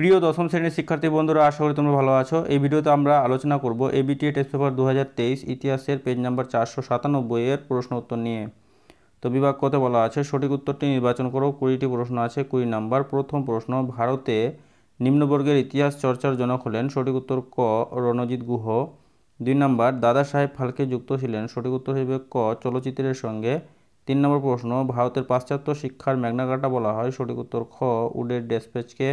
প্রিয় দশম শ্রেণীর শিক্ষার্থী বন্ধুরা আশা করি তোমরা ভালো আছো এই ভিডিওতে আমরা আলোচনা করব এবিটিএ টেস্ট পেপার দু ইতিহাসের পেজ নাম্বার চারশো সাতানব্বই এর প্রশ্ন উত্তর নিয়ে তো বিভাগ কত বলা আছে সঠিক উত্তরটি নির্বাচন করো কুড়িটি প্রশ্ন আছে কুড়ি নাম্বার প্রথম প্রশ্ন ভারতে নিম্নবর্গের ইতিহাস চর্চার জনক হলেন সঠিক উত্তর ক রণজিৎ গুহ দুই নাম্বার দাদা সাহেব ফালকে যুক্ত ছিলেন সঠিক উত্তর হিসেবে ক চলচ্চিত্রের সঙ্গে তিন নম্বর প্রশ্ন ভারতের পাশ্চাত্য শিক্ষার ম্যাগনাকাটা বলা হয় সঠিক উত্তর খ উডের ডেসপেচকে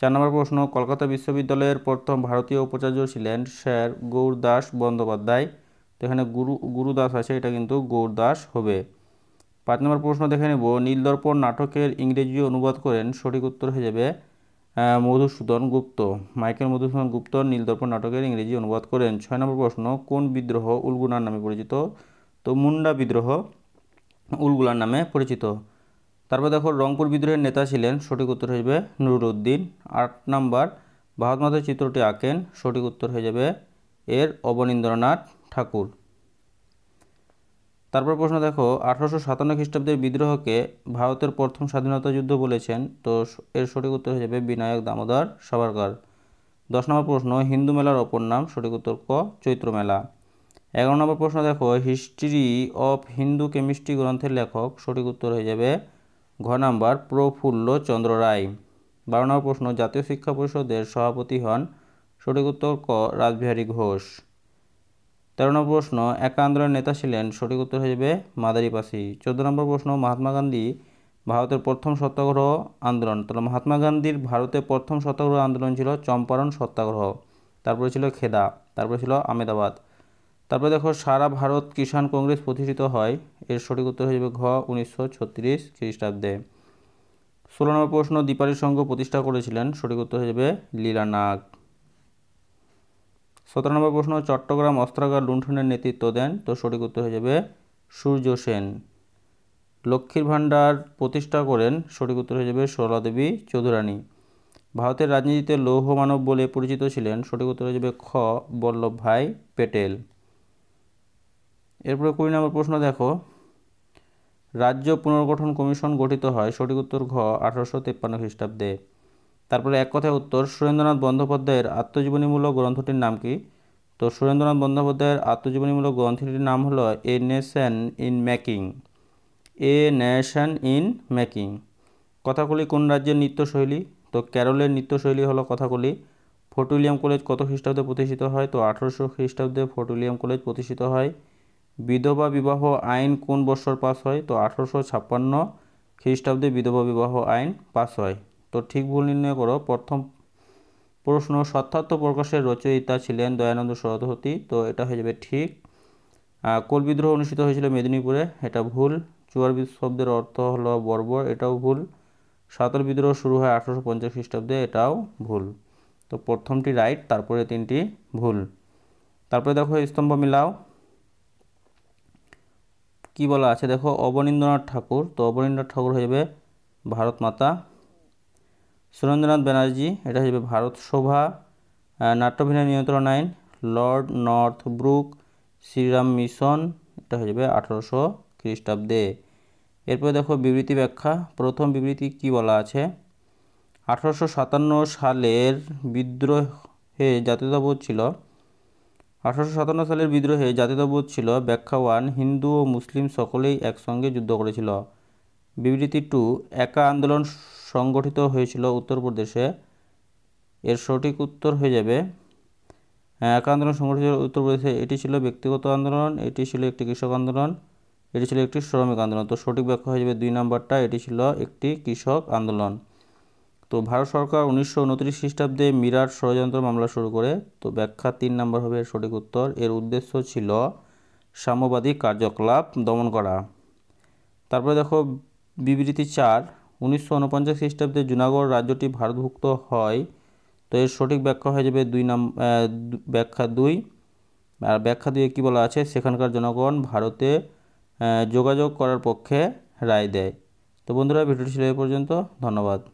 চার নম্বর প্রশ্ন কলকাতা বিশ্ববিদ্যালয়ের প্রথম ভারতীয় উপাচার্য ছিলেন স্যার গৌরদাস বন্দ্যোপাধ্যায় তো এখানে গুরু গুরুদাস আছে এটা কিন্তু গৌরদাস হবে পাঁচ নম্বর প্রশ্ন দেখে নেব নীলদর্পণ নাটকের ইংরেজি অনুবাদ করেন সঠিক উত্তর হয়ে যাবে মধুসূদন গুপ্ত মাইকেল মধুসূদন গুপ্ত নীলদর্পণ নাটকের ইংরেজি অনুবাদ করেন ছয় নম্বর প্রশ্ন কোন বিদ্রোহ উলগুনার নামে পরিচিত তো মুন্ডা বিদ্রোহ উলগুলার নামে পরিচিত তারপর দেখো রংপুর বিদ্রোহের নেতা ছিলেন সঠিক উত্তর হয়ে যাবে নুরুদ্দিন আট নাম্বার ভারত মাতার চিত্রটি আঁকেন সঠিক উত্তর হয়ে যাবে এর অবনীন্দ্রনাথ ঠাকুর তারপর প্রশ্ন দেখো আঠারোশো সাতান্ন খ্রিস্টাব্দের বিদ্রোহকে ভারতের প্রথম স্বাধীনতা যুদ্ধ বলেছেন তো এর সঠিক উত্তর হয়ে যাবে বিনায়ক দামোদর সাভারকার দশ নম্বর প্রশ্ন হিন্দু মেলার অপর নাম সঠিক উত্তর ক চৈত্র মেলা এগারো নম্বর প্রশ্ন দেখো হিস্ট্রি অফ হিন্দু কেমিস্ট্রি গ্রন্থের লেখক সঠিক উত্তর হয়ে যাবে ঘ নাম্বার প্রফুল্ল চন্দ্র রায় বারো নম্বর প্রশ্ন জাতীয় শিক্ষা পরিষদের সভাপতি হন সঠিক উত্তর ক রাজবিহারী ঘোষ তেরো নম্বর প্রশ্ন একা আন্দোলনের নেতা ছিলেন সঠিক উত্তর হিসেবে পাশি চোদ্দ নম্বর প্রশ্ন মহাত্মা গান্ধী ভারতের প্রথম সত্যাগ্রহ আন্দোলন তাহলে মহাত্মা গান্ধীর ভারতের প্রথম সত্যাগ্রহ আন্দোলন ছিল চম্পারণ সত্যাগ্রহ তারপরে ছিল খেদা তারপরে ছিল আমেদাবাদ তারপরে দেখো সারা ভারত কিষাণ কংগ্রেস প্রতিষ্ঠিত হয় এর সঠিক উত্তর হয়ে যাবে ঘ উনিশশো ছত্রিশ খ্রিস্টাব্দে ষোলো নম্বর প্রশ্ন দীপালী সংঘ প্রতিষ্ঠা করেছিলেন সঠিক উত্তর হয়ে যাবে লীলা নাগ সতেরো নম্বর প্রশ্ন চট্টগ্রাম অস্ত্রাগার লুণ্ঠনের নেতৃত্ব দেন তো সঠিক উত্তর হয়ে যাবে সূর্য সেন লক্ষ্মীর ভাণ্ডার প্রতিষ্ঠা করেন সঠিক উত্তর হয়ে যাবে সরলাদেবী চৌধুরানী ভারতের রাজনীতিতে লৌহ মানব বলে পরিচিত ছিলেন সঠিক উত্তর হয়ে যাবে খ বল্লভ ভাই পেটেল এরপরে কুড়ি নম্বর প্রশ্ন দেখো রাজ্য পুনর্গঠন কমিশন গঠিত হয় সঠিক উত্তর ঘ আঠারোশো তেপ্পান্ন খ্রিস্টাব্দে তারপরে এক কথায় উত্তর সুরেন্দ্রনাথ বন্দ্যোপাধ্যায়ের আত্মজীবনীমূলক গ্রন্থটির নাম কি তো সুরেন্দ্রনাথ বন্দ্যোপাধ্যায়ের আত্মজীবনীমূলক গ্রন্থটির নাম হলো A nation in making A nation in making Kathakali কোন রাজ্যের নৃত্যশৈলী তো ক্যারলের নৃত্যশৈলী হলো কথাকলি ফোর্ট উইলিয়াম কলেজ কত খ্রিস্টাব্দে প্রতিষ্ঠিত হয় তো আঠারোশো খ্রিস্টাব্দে ফোর্ট উইলিয়াম কলেজ প্রতিষ্ঠিত হয় বিধবা বিবাহ আইন কোন বছর পাস হয় তো আঠারোশো ছাপ্পান্ন খ্রিস্টাব্দে বিধবা বিবাহ আইন পাস হয় তো ঠিক ভুল নির্ণয় করো প্রথম প্রশ্ন সত্যার্থ প্রকাশের রচয়িতা ছিলেন দয়ানন্দ সরস্বতী তো এটা হয়ে যাবে ঠিক কোল বিদ্রোহ অনুষ্ঠিত হয়েছিল মেদিনীপুরে এটা ভুল চুয়ার শব্দের অর্থ হলো বর্বর এটাও ভুল সাঁতার বিদ্রোহ শুরু হয় আঠারোশো পঞ্চাশ খ্রিস্টাব্দে এটাও ভুল তো প্রথমটি রাইট তারপরে তিনটি ভুল তারপরে দেখো স্তম্ভ মিলাও কি বলা আছে দেখো অবনীন্দ্রনাথ ঠাকুর তো অবনীন্দ্রনাথ ঠাকুর হয়ে যাবে ভারত মাতা সুরেন্দ্রনাথ ব্যানার্জি এটা হয়ে যাবে ভারত শোভা নাট্যভিনয় নিয়ন্ত্রণ আইন Lord Northbrook Shriram mission এটা হয়ে যাবে আঠারোশো খ্রিস্টাব্দে এরপর দেখো বিবৃতি ব্যাখ্যা প্রথম বিবৃতি কি বলা আছে আঠারোশো সাতান্ন সালের বিদ্রোহে জাতীয়তাবোধ ছিল আঠারোশো সাতান্ন সালের বিদ্রোহে জাতীয়তাবোধ ছিল ব্যাখ্যাওয়ান হিন্দু ও মুসলিম সকলেই একসঙ্গে যুদ্ধ করেছিল বিবৃতি টু একা আন্দোলন সংগঠিত হয়েছিল উত্তরপ্রদেশে এর সঠিক উত্তর হয়ে যাবে একা আন্দোলন সংগঠিত উত্তরপ্রদেশে এটি ছিল ব্যক্তিগত আন্দোলন এটি ছিল একটি কৃষক আন্দোলন এটি ছিল একটি শ্রমিক আন্দোলন তো সঠিক ব্যাখ্যা হয়ে যাবে দুই নম্বরটা এটি ছিল একটি কৃষক আন্দোলন তো ভারত সরকার উনিশশো উনত্রিশ খ্রিস্টাব্দে মিরাট ষড়যন্ত্র মামলা শুরু করে তো ব্যাখ্যা তিন নম্বর হবে সঠিক উত্তর এর উদ্দেশ্য ছিল সাম্যবাদী কার্যকলাপ দমন করা তারপরে দেখো বিবৃতি চার উনিশশো উনপঞ্চাশ খ্রিস্টাব্দে জুনাগড় রাজ্যটি ভারতভুক্ত হয় তো এর সঠিক ব্যাখ্যা হয়ে যাবে দুই নাম ব্যাখ্যা দুই আর ব্যাখ্যা দুয়ে কী বলা আছে সেখানকার জনগণ ভারতে যোগাযোগ করার পক্ষে রায় দেয় তো বন্ধুরা ভিডিওটি ছিল এ পর্যন্ত ধন্যবাদ